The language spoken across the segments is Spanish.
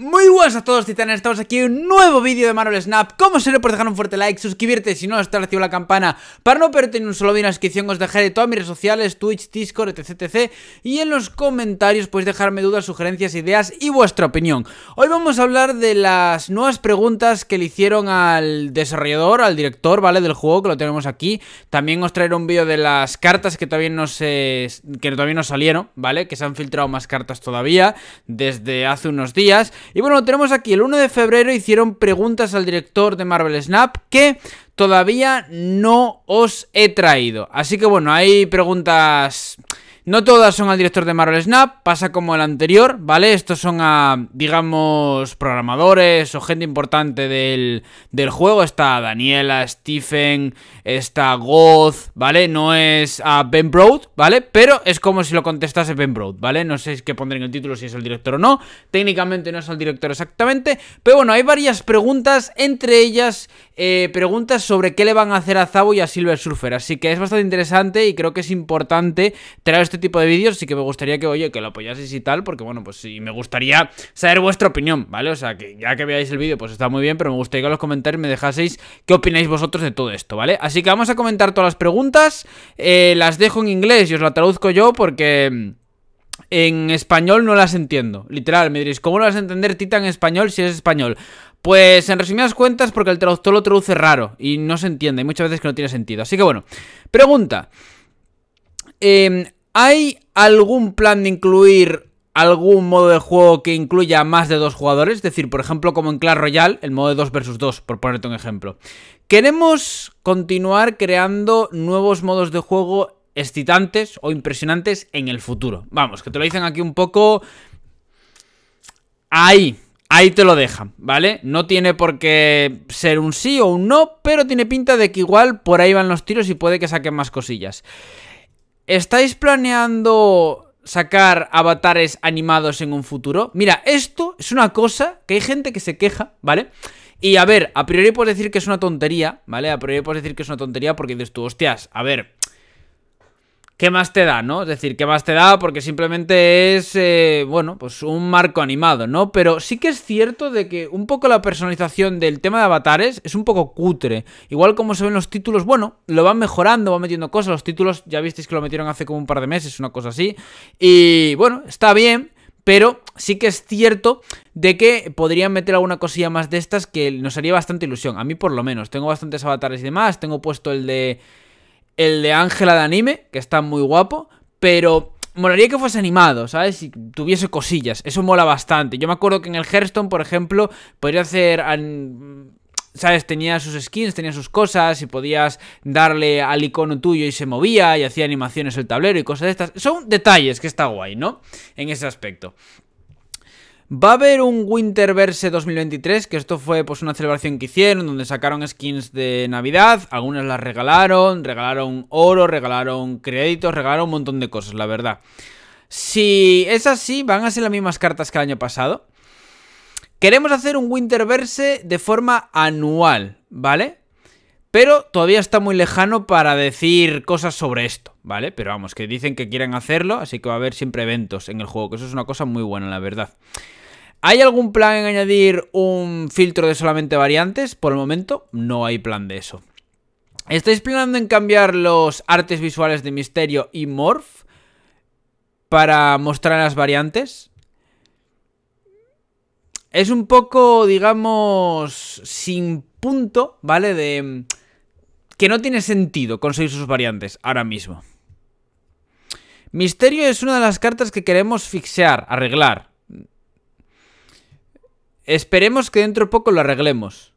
Muy buenas a todos titanes, estamos aquí en un nuevo vídeo de Marvel Snap Como siempre por dejar un fuerte like, suscribirte si no, estar activo la campana Para no perderte ni un solo vídeo en la descripción os dejaré todas mis redes sociales, Twitch, Discord, etc, etc Y en los comentarios podéis dejarme dudas, sugerencias, ideas y vuestra opinión Hoy vamos a hablar de las nuevas preguntas que le hicieron al desarrollador, al director, ¿vale? Del juego, que lo tenemos aquí También os traeré un vídeo de las cartas que todavía no se... que todavía no salieron, ¿vale? Que se han filtrado más cartas todavía desde hace unos días y bueno, tenemos aquí el 1 de febrero hicieron preguntas al director de Marvel Snap que todavía no os he traído. Así que bueno, hay preguntas no todas son al director de Marvel Snap, pasa como el anterior, ¿vale? Estos son a, digamos, programadores o gente importante del, del juego. Está Daniela, Stephen, está Goth, ¿vale? No es a Ben Broad, ¿vale? Pero es como si lo contestase Ben Broad, ¿vale? No sé qué pondré en el título si es el director o no. Técnicamente no es el director exactamente. Pero bueno, hay varias preguntas, entre ellas eh, preguntas sobre qué le van a hacer a Zabo y a Silver Surfer. Así que es bastante interesante y creo que es importante traer este tipo de vídeos. Así que me gustaría que, oye, que lo apoyaseis y tal, porque bueno, pues sí, me gustaría saber vuestra opinión, ¿vale? O sea, que ya que veáis el vídeo, pues está muy bien, pero me gustaría que en los comentarios me dejaseis qué opináis vosotros de todo esto, ¿vale? Así que vamos a comentar todas las preguntas. Eh, las dejo en inglés y os la traduzco yo porque... Mm, en español no las entiendo. Literal, me diréis, ¿cómo no vas a entender Titan en español si es español? Pues en resumidas cuentas, porque el traductor lo traduce raro y no se entiende, y muchas veces que no tiene sentido. Así que bueno, pregunta. Em, ¿Hay algún plan de incluir algún modo de juego que incluya más de dos jugadores? Es decir, por ejemplo, como en Clash Royale, el modo de 2 vs 2, por ponerte un ejemplo. Queremos continuar creando nuevos modos de juego excitantes o impresionantes en el futuro. Vamos, que te lo dicen aquí un poco... Ahí, ahí te lo dejan, ¿vale? No tiene por qué ser un sí o un no, pero tiene pinta de que igual por ahí van los tiros y puede que saquen más cosillas. ¿Estáis planeando sacar avatares animados en un futuro. Mira, esto es una cosa que hay gente que se queja, ¿vale? Y a ver, a priori puedes decir que es una tontería, ¿vale? A priori puedes decir que es una tontería porque dices tú, hostias, a ver, ¿qué más te da, no? Es decir, ¿qué más te da? Porque simplemente es, eh, bueno, pues un marco animado, ¿no? Pero sí que es cierto de que un poco la personalización del tema de avatares es un poco cutre. Igual como se ven los títulos, bueno, lo van mejorando, van metiendo cosas. Los títulos ya visteis que lo metieron hace como un par de meses, una cosa así. Y bueno, está bien. Pero sí que es cierto de que podrían meter alguna cosilla más de estas que nos haría bastante ilusión. A mí por lo menos. Tengo bastantes avatares y demás. Tengo puesto el de el de Ángela de anime, que está muy guapo, pero molaría que fuese animado, ¿sabes? Si tuviese cosillas, eso mola bastante. Yo me acuerdo que en el Hearthstone, por ejemplo, podría hacer... ¿Sabes? Tenía sus skins, tenía sus cosas y podías darle al icono tuyo y se movía y hacía animaciones el tablero y cosas de estas. Son detalles que está guay, ¿no? En ese aspecto. Va a haber un Winterverse 2023, que esto fue pues una celebración que hicieron, donde sacaron skins de Navidad, algunas las regalaron, regalaron oro, regalaron créditos, regalaron un montón de cosas, la verdad. Si es así, van a ser las mismas cartas que el año pasado. Queremos hacer un Winterverse de forma anual, ¿vale? Pero todavía está muy lejano para decir cosas sobre esto, ¿vale? Pero vamos, que dicen que quieren hacerlo, así que va a haber siempre eventos en el juego, que eso es una cosa muy buena, la verdad. ¿Hay algún plan en añadir un filtro de solamente variantes? Por el momento no hay plan de eso. ¿Estáis planeando en cambiar los artes visuales de Misterio y Morph para mostrar las variantes? Es un poco, digamos, sin punto, ¿vale? De que no tiene sentido conseguir sus variantes ahora mismo. Misterio es una de las cartas que queremos fixear, arreglar. Esperemos que dentro de poco lo arreglemos.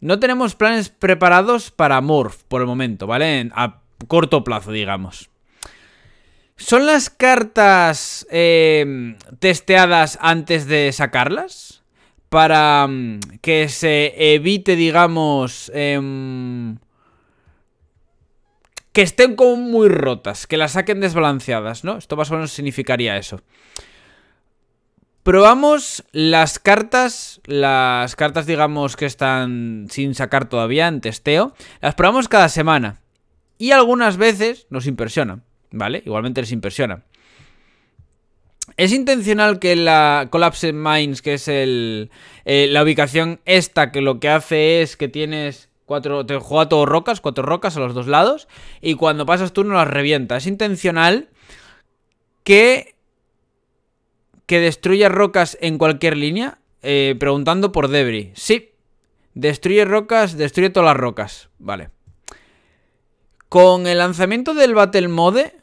No tenemos planes preparados para Morph por el momento, ¿vale? A corto plazo, digamos. ¿Son las cartas em, testeadas antes de sacarlas? Para mm, que se evite, digamos... Em, que estén como muy rotas, que las saquen desbalanceadas, ¿no? Esto más o menos significaría eso. Probamos las cartas, las cartas digamos que están sin sacar todavía en testeo, las probamos cada semana y algunas veces nos impresionan, ¿vale? Igualmente les impresiona. ¿Es intencional que la Collapse Mines, que es el, eh, la ubicación esta, que lo que hace es que tienes cuatro, te juega todo rocas, cuatro rocas a los dos lados, y cuando pasas turno las revienta? ¿Es intencional que que destruye rocas en cualquier línea? Eh, preguntando por Debris. Sí. Destruye rocas, destruye todas las rocas. Vale. Con el lanzamiento del Battle Mode,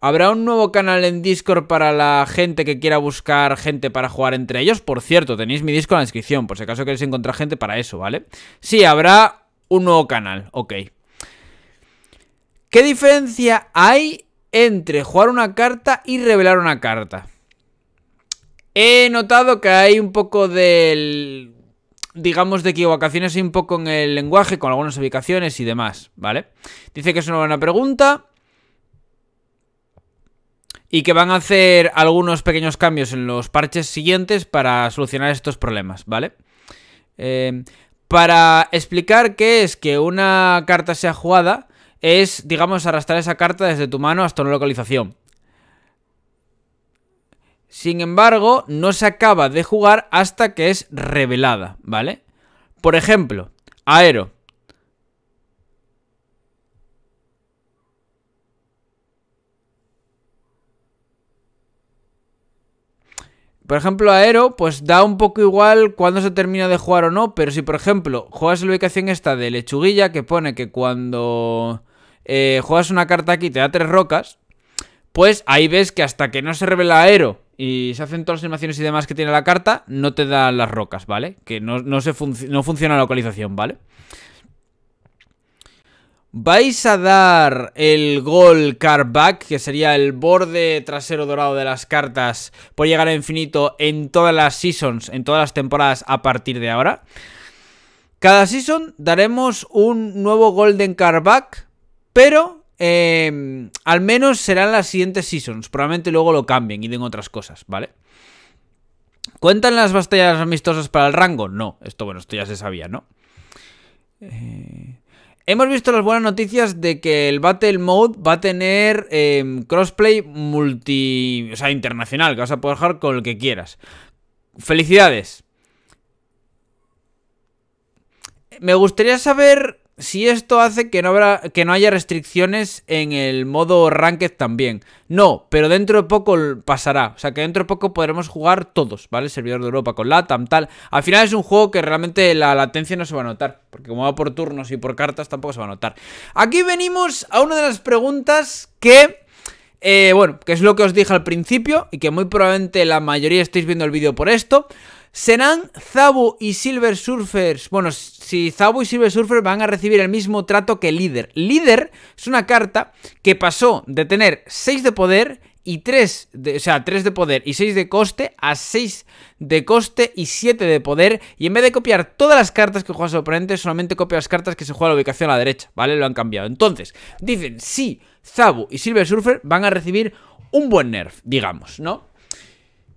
habrá un nuevo canal en Discord para la gente que quiera buscar gente para jugar entre ellos. Por cierto, tenéis mi disco en la descripción, por si acaso queréis encontrar gente para eso, ¿vale? Sí, habrá un nuevo canal, ok. ¿Qué diferencia hay entre jugar una carta y revelar una carta? He notado que hay un poco del digamos, de equivocaciones un poco en el lenguaje, con algunas ubicaciones y demás, ¿vale? Dice que es una buena pregunta. Y que van a hacer algunos pequeños cambios en los parches siguientes para solucionar estos problemas, ¿vale? Eh, para explicar qué es que una carta sea jugada, es, digamos, arrastrar esa carta desde tu mano hasta una localización. Sin embargo, no se acaba de jugar hasta que es revelada, ¿vale? Por ejemplo, Aero. Por ejemplo, Aero, pues da un poco igual cuando se termina de jugar o no, pero si, por ejemplo, juegas la ubicación esta de lechuguilla que pone que cuando eh, juegas una carta aquí te da tres rocas, pues ahí ves que hasta que no se revela Aero y se hacen todas las animaciones y demás que tiene la carta, no te dan las rocas, ¿vale? Que no, se no funciona la localización, ¿vale? Vais a dar el gol back, que sería el borde trasero dorado de las cartas, por llegar a infinito en todas las seasons, en todas las temporadas a partir de ahora. Cada season daremos un nuevo golden back, pero Em, al menos serán las siguientes seasons. Probablemente luego lo cambien y den otras cosas, ¿vale? ¿Cuentan las batallas amistosas para el rango? No, esto bueno, esto ya se sabía, ¿no? Eh, hemos visto las buenas noticias de que el Battle Mode va a tener em, crossplay multi. O sea, internacional, que vas a poder jugar con el que quieras. Felicidades. Me gustaría saber si esto hace que no, habrá, que no haya restricciones en el modo Ranked también. No, pero dentro de poco pasará. O sea, que dentro de poco podremos jugar todos, ¿vale? Servidor de Europa con LATAM, tal. Al final es un juego que realmente la latencia no se va a notar. Porque como va por turnos y por cartas, tampoco se va a notar. Aquí venimos a una de las preguntas que... Eh, bueno, que es lo que os dije al principio y que muy probablemente la mayoría estéis viendo el vídeo por esto. ¿Serán Zabu y Silver Surfers? Bueno, si Zabu y Silver Surfer van a recibir el mismo trato que Líder. Líder es una carta que pasó de tener 6 de poder y 3 de, o sea, 3 de poder y 6 de coste a 6 de coste y 7 de poder. Y en vez de copiar todas las cartas que juega su oponente, solamente copia las cartas que se juega a la ubicación a la derecha, ¿vale? Lo han cambiado. Entonces, dicen, sí, Zabu y Silver Surfer van a recibir un buen nerf, digamos, ¿no?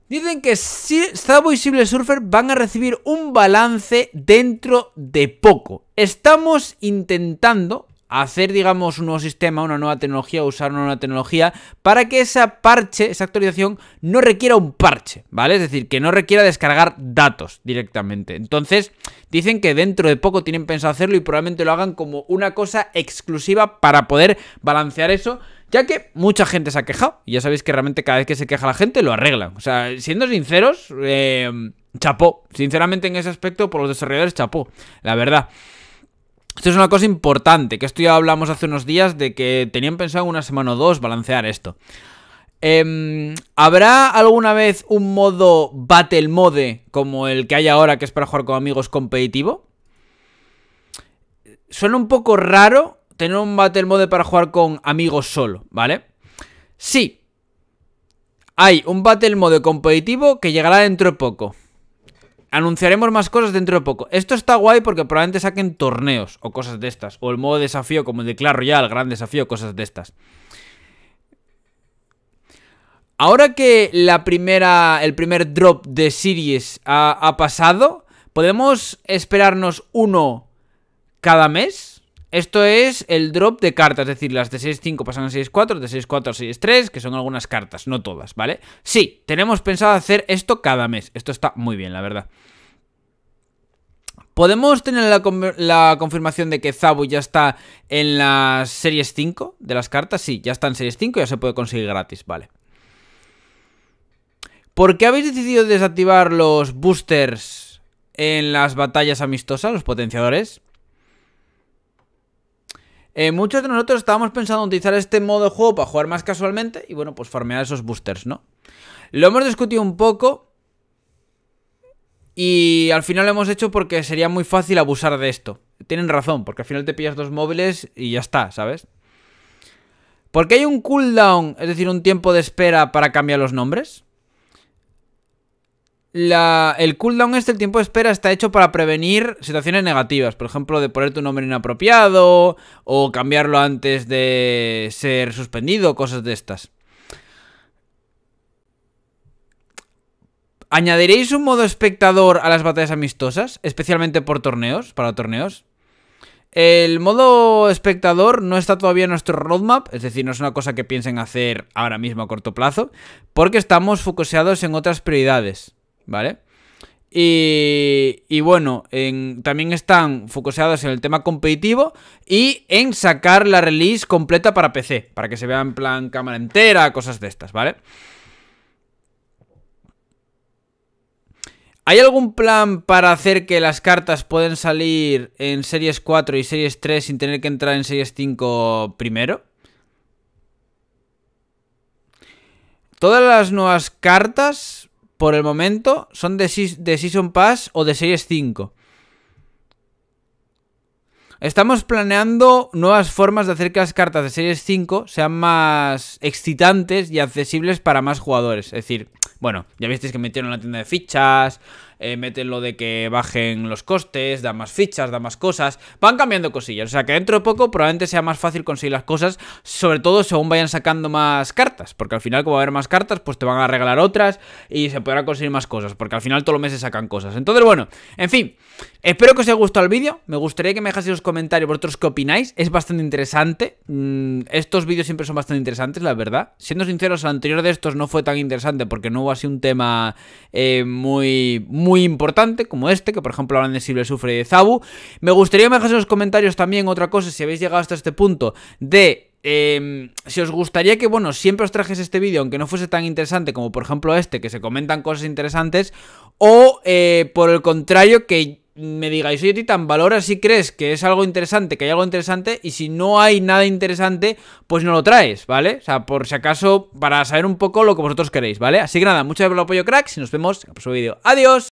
Dicen que y Sible Surfer van a recibir un balance dentro de poco. Estamos intentando hacer, digamos, un nuevo sistema, una nueva tecnología, usar una nueva tecnología, para que esa parche, esa actualización, no requiera un parche, ¿vale? Es decir, que no requiera descargar datos directamente. Entonces, dicen que dentro de poco tienen pensado hacerlo y probablemente lo hagan como una cosa exclusiva para poder balancear eso ya que mucha gente se ha quejado. Y ya sabéis que realmente cada vez que se queja la gente lo arregla O sea, siendo sinceros, eh, chapó. Sinceramente en ese aspecto por los desarrolladores chapó, la verdad. Esto es una cosa importante, que esto ya hablamos hace unos días de que tenían pensado una semana o dos balancear esto. Em, ¿Habrá alguna vez un modo Battle Mode como el que hay ahora que es para jugar con amigos competitivo? Suena un poco raro tener un Battle Mode para jugar con amigos solo, ¿vale? Sí. Hay un Battle Mode competitivo que llegará dentro de poco. Anunciaremos más cosas dentro de poco. Esto está guay porque probablemente saquen torneos o cosas de estas. O el modo desafío como el de Clash Royale, el gran desafío, cosas de estas. Ahora que la primera, el primer drop de series ha, ha pasado, ¿podemos esperarnos uno cada mes? Esto es el drop de cartas, es decir, las de 6.5 pasan a 6.4, de 4 a 3, que son algunas cartas, no todas, ¿vale? Sí, tenemos pensado hacer esto cada mes. Esto está muy bien, la verdad. ¿Podemos tener la, confirmación de que Zabu ya está en las series 5 de las cartas? Sí, ya está en series 5 ya se puede conseguir gratis, vale. ¿Por qué habéis decidido desactivar los boosters en las batallas amistosas, los potenciadores? Eh, muchos de nosotros estábamos pensando en utilizar este modo de juego para jugar más casualmente y bueno, pues farmear esos boosters, ¿no? Lo hemos discutido un poco y al final lo hemos hecho porque sería muy fácil abusar de esto. Tienen razón, porque al final te pillas dos móviles y ya está, ¿sabes? Porque hay un cooldown, es decir, un tiempo de espera para cambiar los nombres? el cooldown este, el tiempo de espera, está hecho para prevenir situaciones negativas. Por ejemplo, de poner tu nombre inapropiado o cambiarlo antes de ser suspendido, cosas de estas. ¿Añadiréis un modo espectador a las batallas amistosas? Especialmente por torneos, para torneos. El modo espectador no está todavía en nuestro roadmap, es decir, no es una cosa que piensen hacer ahora mismo a corto plazo, porque estamos focoseados en otras prioridades. ¿vale? Y, y bueno, también están focusados en el tema competitivo y en sacar la release completa para PC, para que se vea en plan cámara entera, cosas de estas, ¿vale? ¿Hay algún plan para hacer que las cartas puedan salir en series 4 y series 3 sin tener que entrar en series 5 primero? Todas las nuevas cartas por el momento son de, Season Pass o de Series 5. Estamos planeando nuevas formas de hacer que las cartas de Series 5 sean más excitantes y accesibles para más jugadores. Es decir, bueno, ya visteis que metieron la tienda de fichas, eh, meten lo de que bajen los costes, dan más fichas, dan más cosas, van cambiando cosillas. O sea que dentro de poco probablemente sea más fácil conseguir las cosas, sobre todo según vayan sacando más cartas, porque al final como va a haber más cartas, pues te van a regalar otras y se podrá conseguir más cosas, porque al final todos los meses sacan cosas. Entonces, bueno, en fin, espero que os haya gustado el vídeo, me gustaría que me dejaseis los comentarios vosotros qué opináis, es bastante interesante, mm, estos vídeos siempre son bastante interesantes, la verdad. Siendo sinceros, el anterior de estos no fue tan interesante porque no hubo así un tema eh, muy, muy muy importante, como este, que por ejemplo hablan de Silver Sufre y de Zabu. Me gustaría que me en los comentarios también otra cosa, si habéis llegado hasta este punto, de em, si os gustaría que, bueno, siempre os trajes este vídeo, aunque no fuese tan interesante como por ejemplo este, que se comentan cosas interesantes, o eh, por el contrario, que me digáis, oye, Titan, valora si crees que es algo interesante, que hay algo interesante, y si no hay nada interesante, pues no lo traes, ¿vale? O sea, por si acaso, para saber un poco lo que vosotros queréis, ¿vale? Así que nada, muchas gracias por el apoyo, cracks, y nos vemos en el próximo vídeo. ¡Adiós!